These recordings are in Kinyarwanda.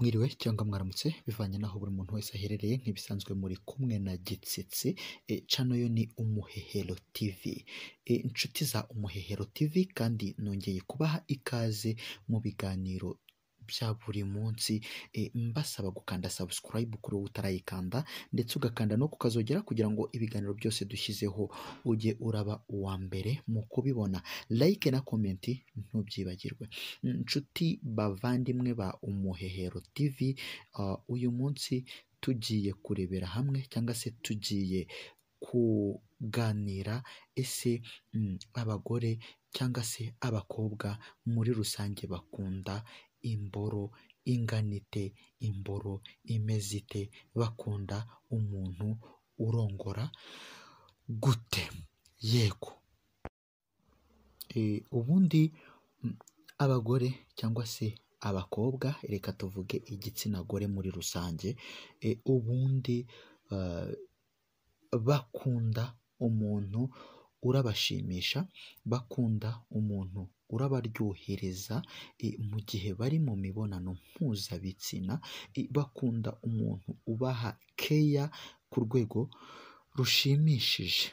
Mwiriwe cyangwa mwaramutse bivanye n'aho buri muntu wese aherereye nk'ibisanzwe muri kumwe na Gitsetsi e, cano yo ni Umuhehero TV inshuti e, za Umuhehero TV kandi nongeye kubaha ikaze mu biganiro bya buri munsi e, mbasaba gukanda sabusikarayibu kuri uwo utarayikanda ndetse ugakanda no kukazogera kugira ngo ibiganiro byose dushyizeho ujye uraba uwa mbere mu kubibona like na komenti ntubyibagirwe nshuti bavandimwe ba umuhehero tv uyu munsi tugiye kurebera hamwe cyangwa se tugiye kuganira ese mm, abagore cyangwa se abakobwa muri rusange bakunda imboro ingana imboro imezite bakunda umuntu urongora gute, yego eh, ubundi mm, abagore cyangwa se abakobwa reka tuvuge igitsina gore muri rusange, eh, ubundi eh, bakunda umuntu urabashimisha, bakunda umuntu urabaryohereza e, mu gihe bari mu mibonano mpuzabitsina, e, bakunda umuntu ubaha keya ku rwego rushimishije.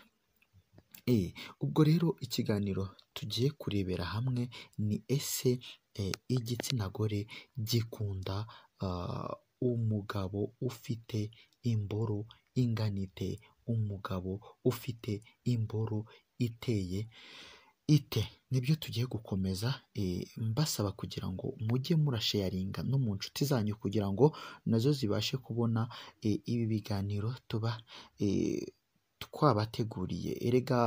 E, ubwo rero ikiganiro tugiye kurebera hamwe ni ese igitsina gore gikunda umugabo ufite imboro, inganite. umugabo ufite imboro iteye ite, nibyo tugiye gukomeza eh, mbasaba kugira ngo mujye murasheyaringa no mu nshuti zanyu kugira ngo nazo zibashe kubona eh, ibi biganiro tuba eh, twabateguriye, erega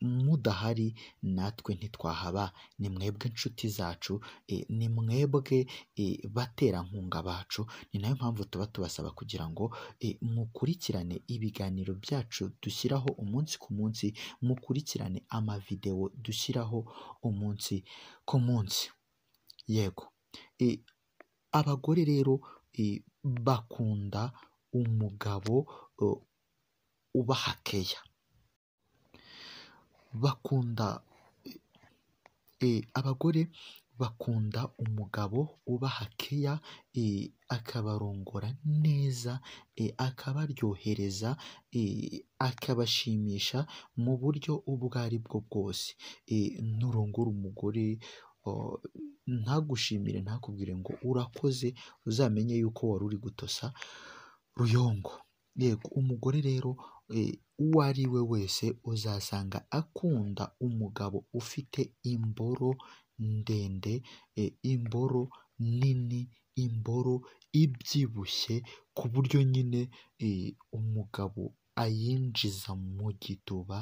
mudahari natwe ntitwahaba ni mwebwe inshuti zacu e, ni mwebwe e, baterankunga bacu ni nayo mpamvu tuba tubasaba kugira ngo e, mukurikirane ibiganiro byacu dushyiraho umunsi ku munsi mukurikirane amavidewo dushyiraho umunsi ku munsi yego abagore rero bakunda umugabo ubahakeya. bakunda eh, eh, abagore bakunda umugabo ubaha keya, eh, akabarongora neza, e akabaryohereza, akabashimisha mu buryo ubwo ari bwo bwose, e nurongora umugore ntagushimire ntakubwire ngo urakoze, uzamenye yuko wari uri gutosa ruyongo, yego umugore rero. Eh, uwo ari we wese uzasanga akunda umugabo ufite imboro ndende, eh, imboro nini, imboro ibyibushye ku buryo nyine eh, umugabo ayinjiza mu gituba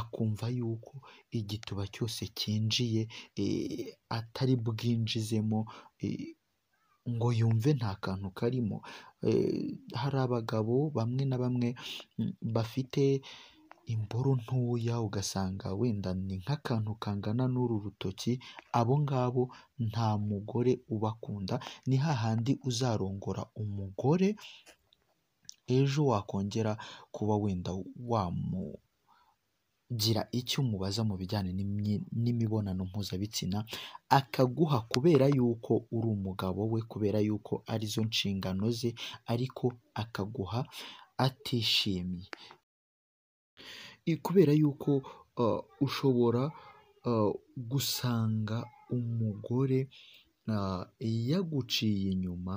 akumva yuko igituba cyose cyinjiye atari bwinjizemo. ngo yumve nta kantu karimo, eh, hari abagabo bamwe na bamwe mm, bafite imboro ntoya ugasanga wenda ni nk'akantu kangana n'uru rutoki, abo ngabo nta mugore ubakunda, ni hahandi uzarongora umugore ejo wakongera kuba wenda gira icyo umubaza mu bijyanye n'imibonano mpuzabitsina, akaguha kubera yuko uri umugabo we, kubera yuko ari zo nshingano ze, ariko akaguha atishimye. Kubera yuko uh, ushobora uh, gusanga umugore uh, yaguciye inyuma,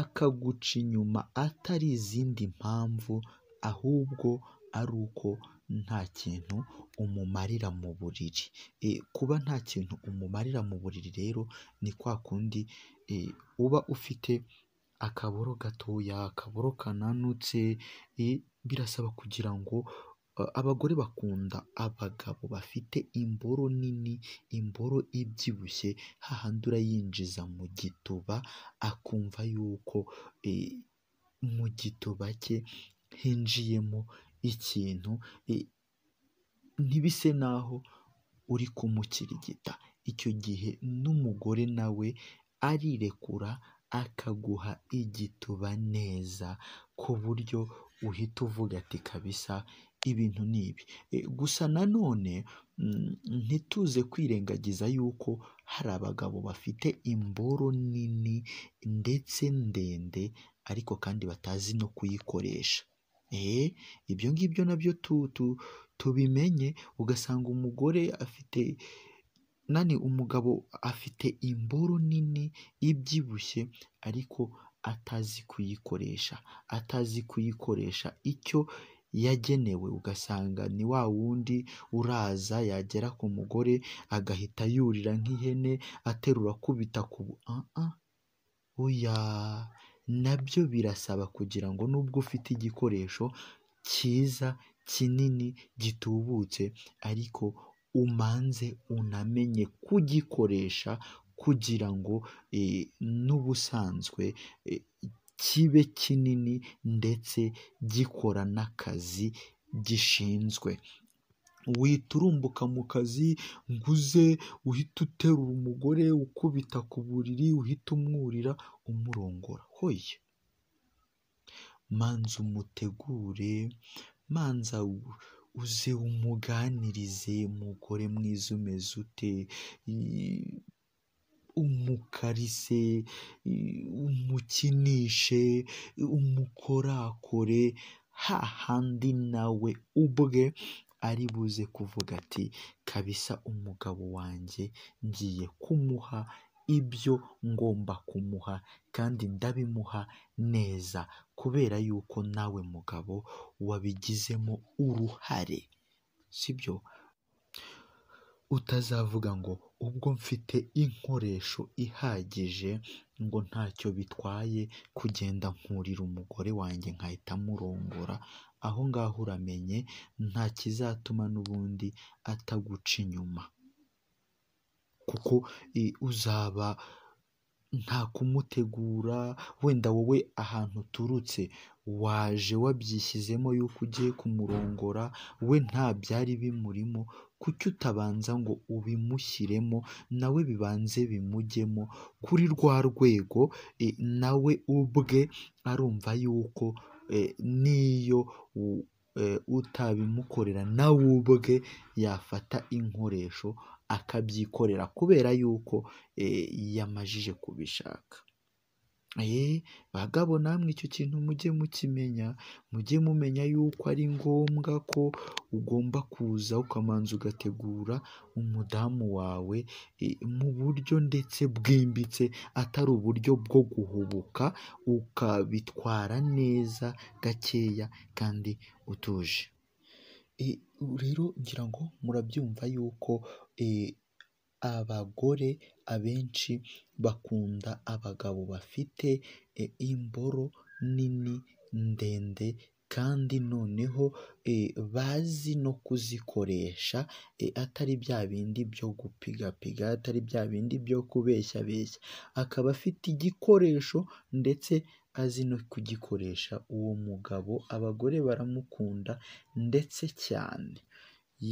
akaguca inyuma atari izindi mpamvu ahubwo ari uko... nta kintu umumarira mu buriri, e, kuba nta kintu umumarira mu buriri rero ni kwa kundi e, uba ufite akaboro gatoya, akaboro kananutse, e, birasaba kugira ngo abagore bakunda abagabo bafite imboro nini, imboro ibyibushye, hahandi urayinjiza mu gituba akumva yuko mu gituba cye hinjiyemo ikintu ntibise naho uri kumukirigita, icyo gihe n'umugore nawe arirekura akaguha igituba neza ku buryo uhita uvuga ati kabisa ibintu nibi ibi, e, gusa nanone mm, ntituze kwirengagiza yuko hari abagabo bafite imboro nini ndetse ndende ariko kandi batazi no kuyikoresha. Eee eh, ibyo ngibyo na byo tubimenye ugasanga umugore afite nani umugabo afite imboro nini ibyibushye ariko atazi kuyikoresha, atazi kuyikoresha icyo yagenewe, ugasanga ni wa wundi uraza yagera ku mugore agahita yurira nk'ihene aterura akubita ku, ah, ah, oya. na byo birasaba kugira ngo nubwo ufite igikoresho cyiza, kinini, gitubutse ariko umanze unamenye kugikoresha kugira ngo e, n'ubusanzwe e, kibe kinini ndetse gikora n'akazi gishinzwe. uhita urumbuka mu kazi nguze uhita uterura umugore ukubita ku buriri uhita umwurira umurongora, hoya! Manza umutegure, manza uze umuganirize mugore mwiza umeze ute, umukarise, umukinishe, umukorakore hahandi nawe ubwe ari buze kuvuga ati kabisa umugabo wanjye ngiye kumuha ibyo ngomba kumuha kandi ndabimuha neza kubera yuko nawe mugabo wabigizemo uruhare, sibyo? utazavuga ngo ubwo mfite inkoresho ihagije ngo ntacyo bitwaye kugenda nkurira umugore wanjye nkahita murongora, aho ngaho uramenye nta kizatuma n'ubundi ataguca inyuma kuko uzaba nta kumutegura wenda wowe ahantu uturutse waje wabyishyizemo yuko ugiye kumurongora we nta byari bimurimo kuki utabanza ngo ubimushyiremo nawe bibanze bimujyemo kuri rwa rwego e, nawe ubwe arumva yuko e, n'iyo Eh, utabimukorera nawe ubwe yafata inkoresho akabyikorera kubera yuko eh, yamajije kubishaka. Eee eh, bagabo namwe icyo kintu mujye mukimenya, mujye mumenya yuko ari ngombwa ko ugomba kuza ukabanza ugategura umudamu wawe eh, mu buryo ndetse bwimbitse, atari uburyo bwo guhubuka, ukabitwara neza gakeya kandi utuje. Eh, rero ngira ngo murabyumva yuko abagore abenshi bakunda abagabo bafite e, imboro nini ndende kandi noneho e, bazi no kuzikoresha e, atari bya bindi byo gupigapiga, atari bya bindi byo beshya. akaba afite igikoresho ndetse azi no kugikoresha, uwo mugabo abagore baramukunda ndetse cyane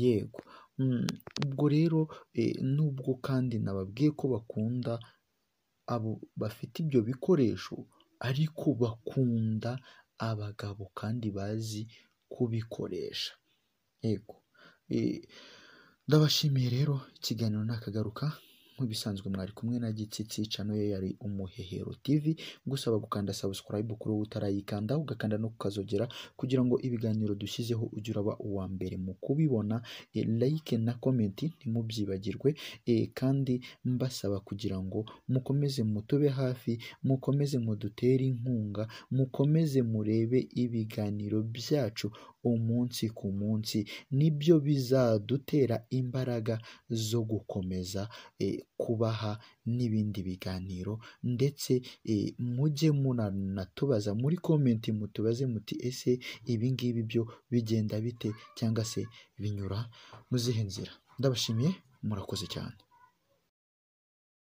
yego. Hmm, ubwo rero eh, nubwo kandi nababwiye ko bakunda abo bafite ibyo bikoresho ariko bakunda abagabo kandi bazi kubikoresha yego eh, ndabashimiye rero ikiganiro nakagaruka. nk'ibisanzwe mwari kumwe na Gitsitsi cano ye yari umuhehero TV gusaba gukanda subscribe kuri uwo utarayikanda ugakanda no kukazogera kugira ngo ibiganiro dushyizeho ujye uraba uwa mbere mu kubibona e, like na comment ntimubyibagirwe e, kandi mbasaba kugira ngo mukomeze mutube hafi mukomeze mudutere inkunga mukomeze murebe ibiganiro byacu umunsi ku munsi nibyo bizadutera imbaraga zo gukomeza e, kubaha n'ibindi biganiro ndetse eh, mujye munatubaza muri komenti mutubaze muti ese ibi ngibi byo bigenda bite cyangwa se binyura mu zihe nzira, ndabashimiye murakoze cyane.